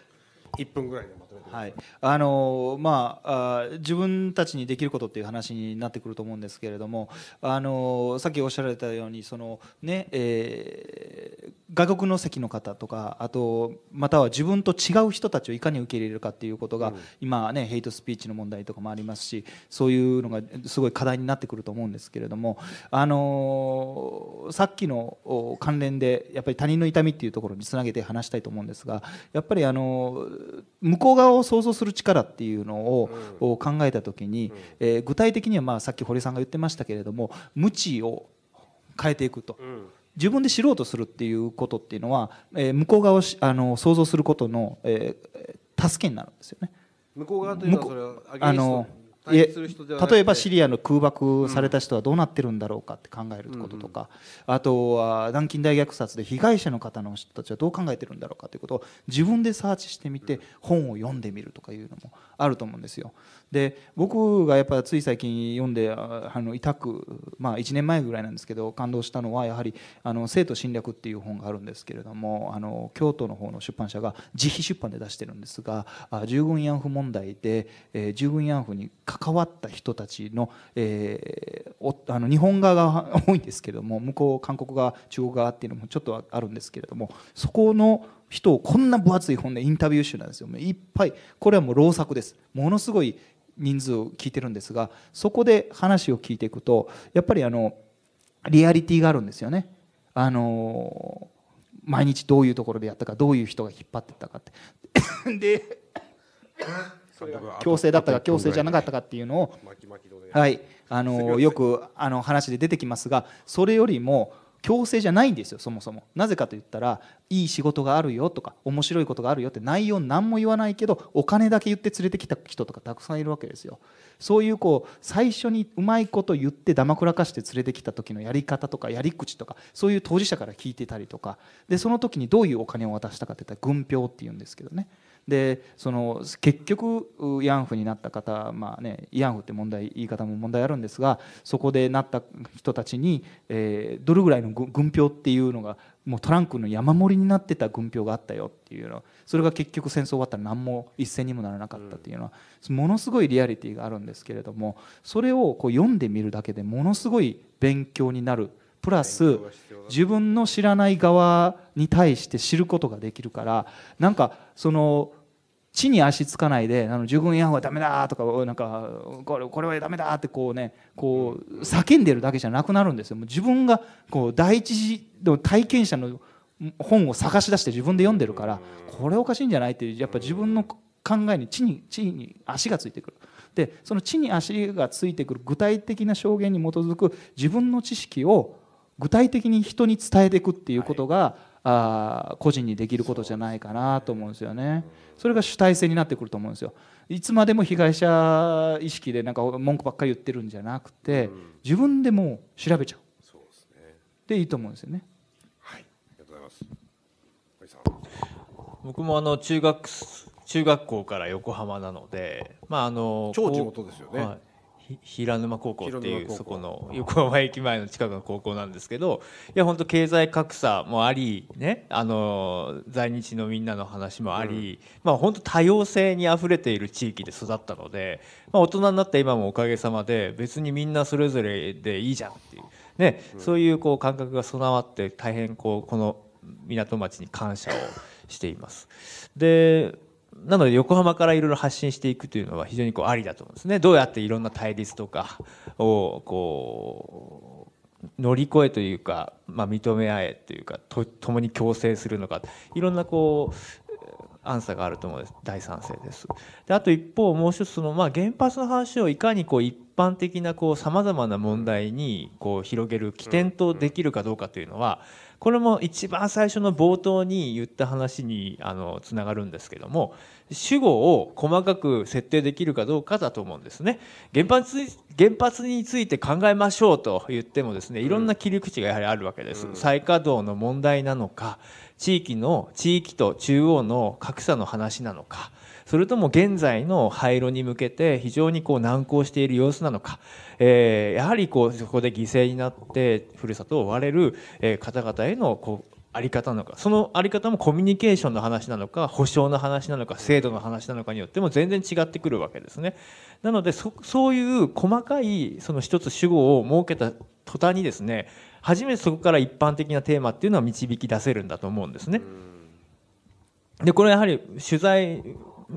Speaker 2: 1分ぐらいではいあのまあ、自分たちにできることっていう話になってくると思うんですけれどもあのさっきおっしゃられたようにその、ねえ外国の席の方とかあとまたは自分と違う人たちをいかに受け入れるかっていうことが、うん、今ねヘイトスピーチの問題とかもありますしそういうのがすごい課題になってくると思うんですけれどもあのー、さっきの関連でやっぱり他人の痛みっていうところにつなげて話したいと思うんですがやっぱりあのー、向こう側を想像する力っていうのを、考えた時に、えー、具体的にはまあさっき堀さんが言ってましたけれども無知を変えていくと。うん自分で知ろうとするっていうことっていうのは、えー、向こう側をあの想像することの、えー、助けになるんですよね。
Speaker 1: 向こう側というのはそれはあのえ例えばシ
Speaker 2: リアの空爆された人はどうなってるんだろうかって考えることとか、うんうん、あとは南京大虐殺で被害者の方の人たちはどう考えてるんだろうかということを自分でサーチしてみて本を読んでみるとかいうのもあると思うんですよ。で僕がやっぱつい最近読んであの痛く、まあ、1年前ぐらいなんですけど感動したのはやはり「あの生徒侵略」っていう本があるんですけれどもあの京都の方の出版社が自費出版で出してるんですが従軍慰安婦問題で、えー、従軍慰安婦に関わった人たちの,、えー、おあの日本側が多いんですけれども向こう韓国側中国側っていうのもちょっとあるんですけれどもそこの人をこんな分厚い本でインタビュー集なんですよいっぱいこれはもう老作ですものすごい人数を聞いてるんですがそこで話を聞いていくとやっぱりあのリアリティがあるんですよね。あの毎日どういうところでやったかどういう人が引っ張ってったかって [laughs] で [coughs] [coughs] 強制だったか強制じゃなかったかっていうのをはいあのよくあの話で出てきますがそれよりも強制じゃないんですよそもそもなぜかと言ったらいい仕事があるよとか面白いことがあるよって内容何も言わないけどお金だけ言って連れてきた人とかたくさんいるわけですよそういうこう最初にうまいこと言ってだまくらかして連れてきた時のやり方とかやり口とかそういう当事者から聞いてたりとかでその時にどういうお金を渡したかっていったら軍票っていうんですけどねでその結局慰安婦になった方、まあね、慰安婦って問題言い方も問題あるんですがそこでなった人たちに、えー、どれぐらいの軍票っていうのがもうトランクの山盛りになってた軍票があったよっていうのそれが結局戦争終わったら何も一戦にもならなかったっていうのは、うん、ものすごいリアリティがあるんですけれどもそれをこう読んでみるだけでものすごい勉強になる。プラス自分の知らない側に対して知ることができるからなんかその地に足つかないであの従軍違反はダメだとかなんかこれこれはダメだってこうねこう叫んでるだけじゃなくなるんですよ。もう自分がこう第一次の体験者の本を探し出して自分で読んでるからこれおかしいんじゃないってやっぱ自分の考えに地に地に足がついてくる。でその地に足がついてくる具体的な証言に基づく自分の知識を具体的に人に伝えていくっていうことが、はい、あ個人にできることじゃないかなと思うんですよね。それが主体性になってくると思うんですよ。いつまでも被害者意識でなんか文句ばっかり言ってるんじゃなくて、自分でもう調べちゃう。そうですね。でいいと思うんですよね。
Speaker 4: はい。ありがとうございます。僕もあの中学中学校から横浜なので、まああの超地元ですよね。はい平沼高校っていうそこの横浜駅前の近くの高校なんですけどいや本当経済格差もありねあの在日のみんなの話もあり、まあ本当多様性にあふれている地域で育ったので、まあ、大人になった今もおかげさまで別にみんなそれぞれでいいじゃんっていう、ね、そういうこう感覚が備わって大変こうこの港町に感謝をしています。でなので横浜からいろいろ発信していくというのは非常にこうありだと思うんですね。どうやっていろんな対立とかをこう乗り越えというか、まあ、認め合えというかと共に共生するのかいろんなこうアンサーがあると思うんです大賛成ですであと一方もう一つその、まあ、原発の話をいかにこう一般的なさまざまな問題にこう広げる起点とできるかどうかというのは、うんこれも一番最初の冒頭に言った話にあのつながるんですけども主語を細かく設定できるかどうかだと思うんですね原発原発について考えましょうと言ってもですねいろんな切り口がやはりあるわけです、うん、再稼働の問題なのか地域の地域と中央の格差の話なのかそれとも現在の廃炉に向けて非常にこう難航している様子なのか、えー、やはりこうそこで犠牲になってふるさとを追われる方々へのこうあり方なのかそのあり方もコミュニケーションの話なのか保障の話なのか制度の話なのかによっても全然違ってくるわけですね。なのでそういう細かいその一つ主語を設けた途端にですね初めてそこから一般的なテーマっていうのは導き出せるんだと思うんですね。でこれやはり取材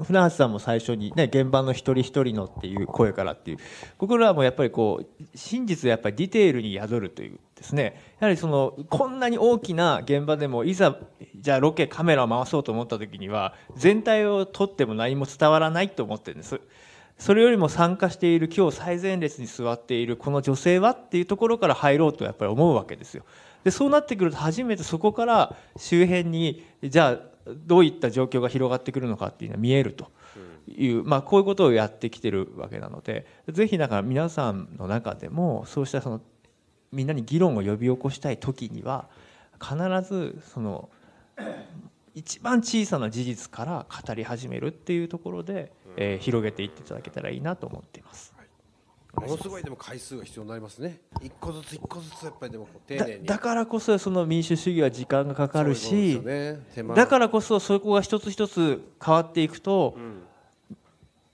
Speaker 4: 船橋さんも最初に、ね、現場の一人一人のっていう声からっていう僕らもやっぱりこう真実やっぱりディテールに宿るというですねやはりそのこんなに大きな現場でもいざじゃあロケカメラを回そうと思った時には全体を撮っても何も伝わらないと思ってるんです。それよりも参加している今日最前列に座っているこの女性はっていうところから入ろうとやっぱり思うわけですよ。でそうなってくると初めてそこから周辺にじゃあどういった状況が広がってくるのかっていうのは見えるという、まあ、こういうことをやってきてるわけなのでぜひだから皆さんの中でもそうしたそのみんなに議論を呼び起こしたい時には必ずその一番小さな事実から語り始めるっていうところで、えー、広げていっていただけたらいいなと思っています。
Speaker 1: ものすごいでも回数が必要になりますね一個ずつ一個ずつやっぱりでも丁寧にだ
Speaker 4: からこそその民主主義は時間がかかるし、ね、だからこそそこが一つ一つ変わっていくと、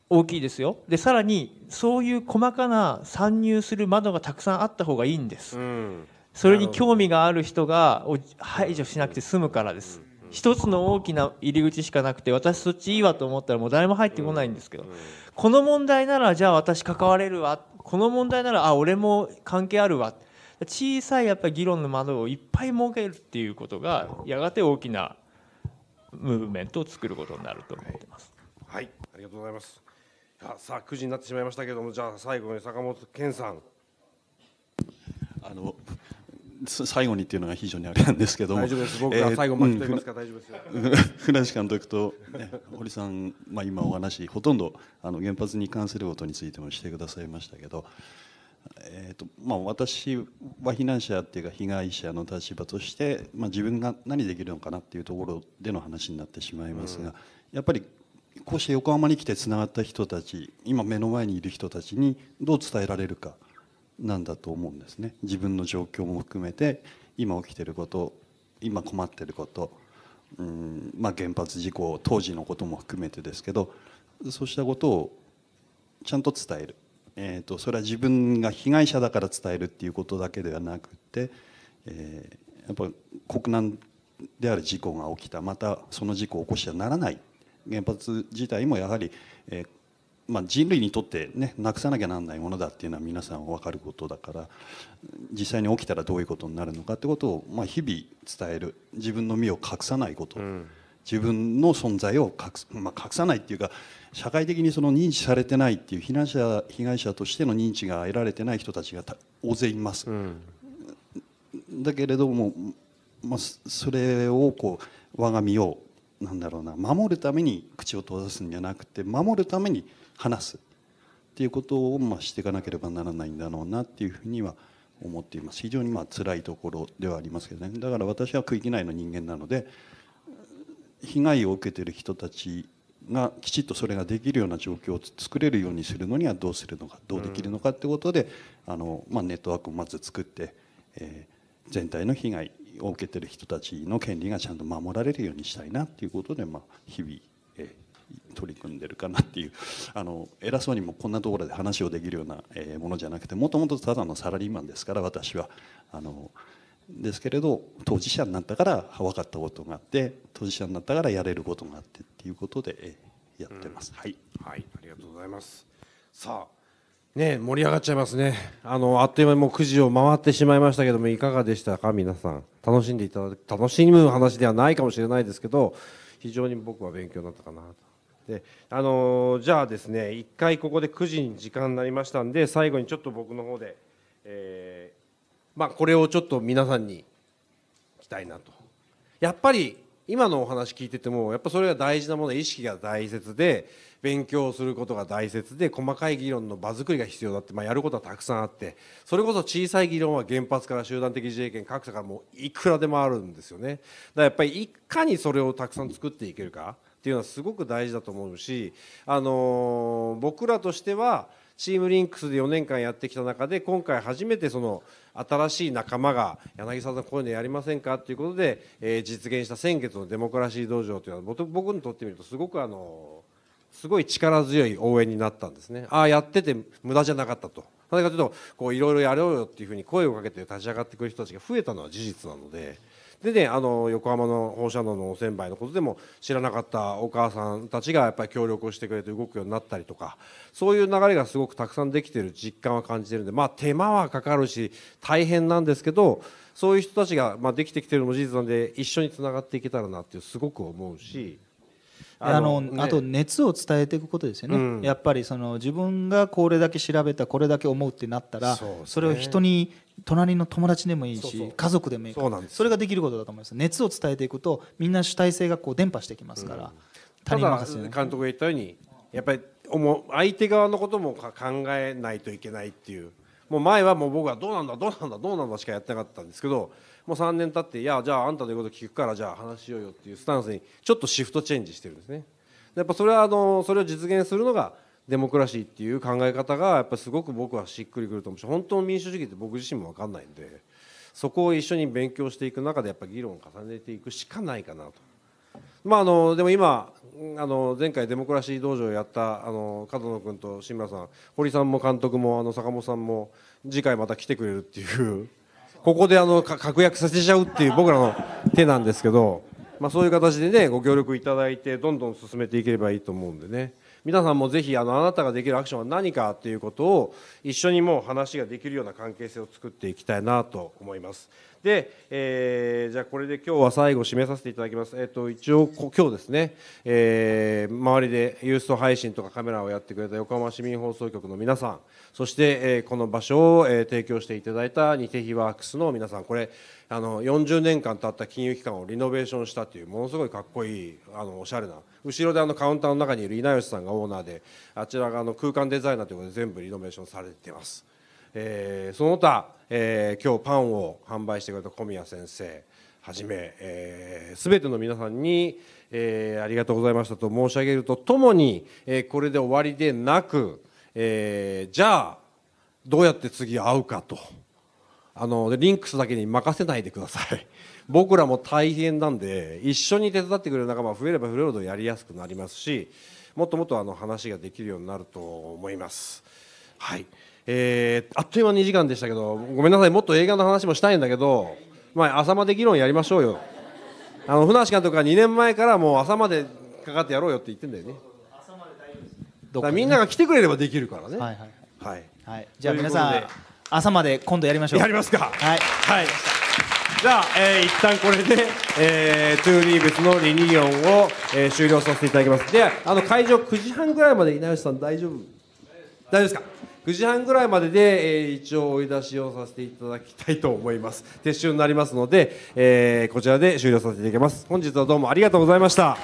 Speaker 4: 大きいですよでさらにそういう細かな参入する窓がたくさんあった方がいいんです、うん、それに興味がある人が排除しなくて済むからです、一つの大きな入り口しかなくて私そっちいいわと思ったらもう誰も入ってこないんですけど、この問題ならじゃあ私関われるわってこの問題ならあ俺も関係あるわ小さいやっぱ議論の窓をいっぱい設けるっていうことがやがて大きなムーブメントを作ることになると思ってます。はい、はい、あ
Speaker 1: りがとうございます。さあ9時になってしまいましたけれども、じゃあ最後に坂本健さん。
Speaker 3: あの最後にっていうのが非常にあれなんですけども大丈夫です僕が最後巻き取りますから、えー、大丈夫です [laughs] 船橋監督と、ね、堀さん、まあ、今お話ほとんどあの原発に関することについてもしてくださいましたけど、えーとまあ、私は避難者っていうか被害者の立場として、まあ、自分が何できるのかなっていうところでの話になってしまいますが、うん、やっぱりこうして横浜に来てつながった人たち今目の前にいる人たちにどう伝えられるか。なんだと思うんですね自分の状況も含めて今起きてること今困ってることうん、まあ、原発事故当時のことも含めてですけどそうしたことをちゃんと伝える、えーと、それは自分が被害者だから伝えるっていうことだけではなくて、えー、やっぱ国難である事故が起きたまたその事故を起こしてはならない原発自体もやはり、えー、まあ、人類にとって、ね、なくさなきゃなんないものだっていうのは皆さん分かることだから実際に起きたらどういうことになるのかってことを、まあ、日々伝える自分の身を隠さないこと、うん、自分の存在を隠,、まあ、隠さないっていうか社会的にその認知されてないっていう避難者被害者としての認知が得られてない人たちが大勢います。うん、だけれども、まあ、それをこう我が身をなんだろうな守るために口を閉ざすんじゃなくて守るために話すっていうことをまあしていかなければならないんだろうなっていうふうには思っています非常にまあ辛いところではありますけどねだから私は区域内の人間なので被害を受けてる人たちがきちっとそれができるような状況を作れるようにするのにはどうするのかどうできるのかってことで、あのまあ、ネットワークをまず作って、えー、全体の被害を受けてる人たちの権利がちゃんと守られるようにしたいなっていうことで、まあ、日々取り組んでるかなっていうあの偉そうにもこんなところで話をできるような、えものじゃなくてもともとただのサラリーマンですから私はあのですけれど当事者になったから分かったことがあって当事者になったからやれることがあってっていうことで、えやってます、うん、はい、
Speaker 1: はい、ありがとうございますさあ
Speaker 3: ね、盛り上がっちゃいますねあのあっと
Speaker 1: いう間にもう9時を回ってしまいましたけどもいかがでしたか皆さん楽しんでいただ楽しむ話ではないかもしれないですけど非常に僕は勉強になったかなとであのじゃあですね一回ここで9時に時間になりましたんで最後にちょっと僕の方で、えー、まあ、これをちょっと皆さんに聞きたいなとやっぱり今のお話聞いててもやっぱそれが大事なもの意識が大切で勉強することが大切で細かい議論の場作りが必要だって、まあ、やることはたくさんあってそれこそ小さい議論は原発から集団的自衛権格差からもういくらでもあるんですよねだからやっぱりいかにそれをたくさん作っていけるか。っていうのはすごく大事だと思うし、あの僕らとしてはチームリンクスで4年間やってきた中で今回初めてその新しい仲間が柳沢さんこういうのやりませんかということで、え実現した先月のデモクラシー道場というのは僕にとってみるとすごくあのすごい力強い応援になったんですねああやってて無駄じゃなかったと。なぜかというといろいろやろうよっていうふうに声をかけて立ち上がってくる人たちが増えたのは事実なので。でねあの横浜の放射能のおせんべいのことでも知らなかったお母さんたちがやっぱり協力をしてくれて動くようになったりとかそういう流れがすごくたくさんできてる実感は感じてるんでまあ手間はかかるし大変なんですけどそういう人たちが、まあ、できてきてるのも事実なんで一緒につながっていけたらなっていうすごく思うし。うんあの、ね、あと
Speaker 2: 熱を伝えていくことですよね、うん、やっぱりその自分がこれだけ調べたこれだけ思うってなったら、ね、それを人に隣の友達でもいいし家族でもいいからそれができることだと思います熱を伝えていくとみんな主体性がこう伝播してきますから、うん、任せ、監
Speaker 1: 督が言ったようにやっぱり相手側のことも考えないといけないっていうもう前はもう僕はどうなんだどうなんだどうなんだしかやってなかったんですけどもう3年経っていやじゃああんたの言うこと聞くからじゃあ話しようよっていうスタンスにちょっとシフトチェンジしてるんですねやっぱそれはあのそれを実現するのがデモクラシーっていう考え方がやっぱすごく僕はしっくりくると思うし本当の民主主義って僕自身も分かんないんでそこを一緒に勉強していく中でやっぱ議論を重ねていくしかないかなと。まあ、あのでも今あの前回デモクラシー道場をやったあの角野君と志村さん堀さんも監督もあの坂本さんも次回また来てくれるっていうここであの確約させちゃうっていう僕らの手なんですけど、まあ、そういう形でねご協力いただいてどんどん進めていければいいと思うんでね皆さんもぜひあのあなたができるアクションは何かっていうことを一緒にもう話ができるような関係性を作っていきたいなと思います。で、えー、じゃあこれで今日は最後締めさせていただきます。えっ、ー、と一応今日ですね、えー、周りでユースト配信とかカメラをやってくれた横浜市民放送局の皆さん、そして、えー、この場所を、えー、提供していただいたニテヒワークスの皆さん、これあの40年間経った金融機関をリノベーションしたというものすごいかっこいいあのおしゃれな後ろであのカウンターの中にいる稲吉さんがオーナーであちらがの空間デザイナーということで全部リノベーションされてます。えー、その他、えー、今日パンを販売してくれた小宮先生はじめ、えー、ての皆さんに、えー、ありがとうございましたと申し上げるとともに、えー、これで終わりでなく、えー、じゃあどうやって次会うかとあのリンクスだけに任せないでください [laughs] 僕らも大変なんで一緒に手伝ってくれる仲間増えれば増えるほどやりやすくなりますしもっともっとあの話ができるようになると思います。はいえー、あっという間2時間でしたけどごめんなさいもっと映画の話もしたいんだけど、まあ、朝まで議論やりましょうよあの船橋監督が2年前からもう朝までかかってやろうよって言ってんだよね
Speaker 2: だからみんなが来てくれればできるからねはいはい
Speaker 1: はい、はい、じゃあ皆さん
Speaker 2: 朝まで今度やりましょうやりますかはい、はい、じゃあ、
Speaker 1: えー、一旦これで、えー、トゥーリーブスのリニオンを、えー、終了させていただきますであの会場9時半ぐらいまで稲吉さん大丈夫大丈夫ですか9時半ぐらいまでで、えー、一応追い出しをさせていただきたいと思います撤収になりますので、えー、こちらで終了させていただきます本日はどうもありがとうございました